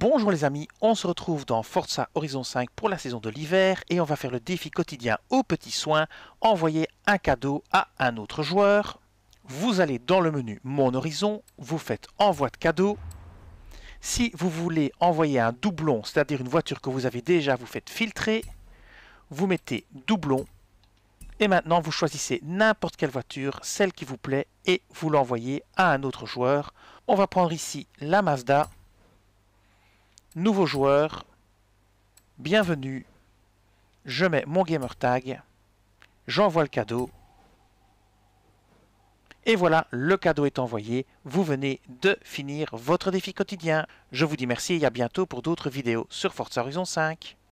Bonjour les amis, on se retrouve dans Forza Horizon 5 pour la saison de l'hiver et on va faire le défi quotidien au petit soin, envoyer un cadeau à un autre joueur. Vous allez dans le menu Mon Horizon, vous faites Envoi de cadeau. Si vous voulez envoyer un doublon, c'est-à-dire une voiture que vous avez déjà, vous faites filtrer. Vous mettez doublon. Et maintenant, vous choisissez n'importe quelle voiture, celle qui vous plaît, et vous l'envoyez à un autre joueur. On va prendre ici la Mazda nouveau joueur, bienvenue, je mets mon gamer tag, j'envoie le cadeau, et voilà, le cadeau est envoyé, vous venez de finir votre défi quotidien. Je vous dis merci et à bientôt pour d'autres vidéos sur Forza Horizon 5.